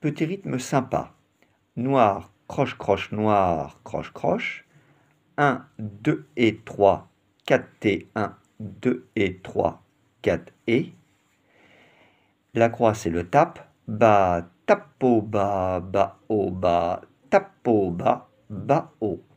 Petit rythme sympa. Noir, croche, croche, noir, croche, croche. 1, 2 et 3, 4 et 1, 2 et 3, 4 et. La croix, c'est le tap. Bas, tapo, bas, bas, haut, bas, tapo, bas, bas, haut.